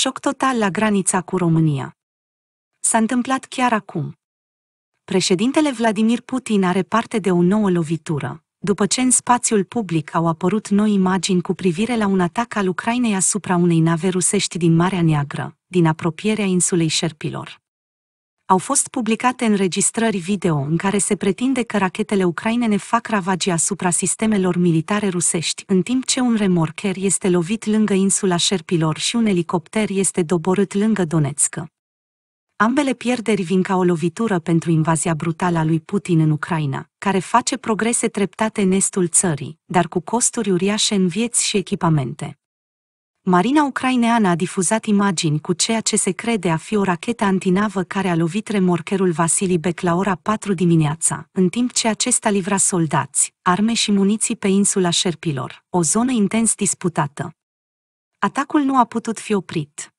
Șoc total la granița cu România. S-a întâmplat chiar acum. Președintele Vladimir Putin are parte de o nouă lovitură, după ce în spațiul public au apărut noi imagini cu privire la un atac al Ucrainei asupra unei nave rusești din Marea Neagră, din apropierea insulei Șerpilor au fost publicate înregistrări video în care se pretinde că rachetele ucrainene fac ravagii asupra sistemelor militare rusești, în timp ce un remorcher este lovit lângă insula Șerpilor și un elicopter este doborât lângă Donetsk. Ambele pierderi vin ca o lovitură pentru invazia brutală a lui Putin în Ucraina, care face progrese treptate în estul țării, dar cu costuri uriașe în vieți și echipamente. Marina ucraineană a difuzat imagini cu ceea ce se crede a fi o rachetă antinavă care a lovit remorcherul Vasili Bec la ora 4 dimineața, în timp ce acesta livra soldați, arme și muniții pe insula Șerpilor, o zonă intens disputată. Atacul nu a putut fi oprit.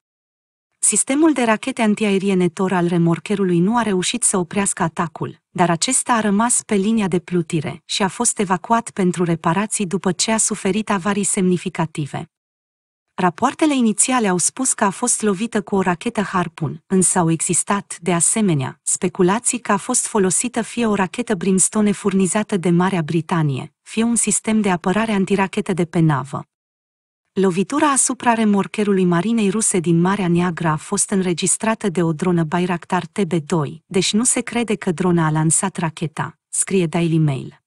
Sistemul de rachete antiaeriene Tor al remorcherului nu a reușit să oprească atacul, dar acesta a rămas pe linia de plutire și a fost evacuat pentru reparații după ce a suferit avarii semnificative. Rapoartele inițiale au spus că a fost lovită cu o rachetă Harpun, însă au existat, de asemenea, speculații că a fost folosită fie o rachetă Brimstone furnizată de Marea Britanie, fie un sistem de apărare antirachetă de pe navă. Lovitura asupra remorcherului marinei ruse din Marea Neagră a fost înregistrată de o dronă Bayraktar TB2, deci nu se crede că drona a lansat racheta, scrie Daily Mail.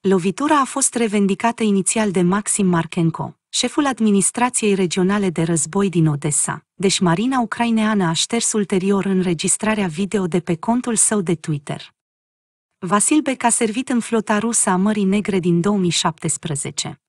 Lovitura a fost revendicată inițial de Maxim Markenko, șeful administrației regionale de război din Odessa, deci Marina ucraineană a șters ulterior înregistrarea video de pe contul său de Twitter. Vasil Bec a servit în flota rusă a Mării Negre din 2017.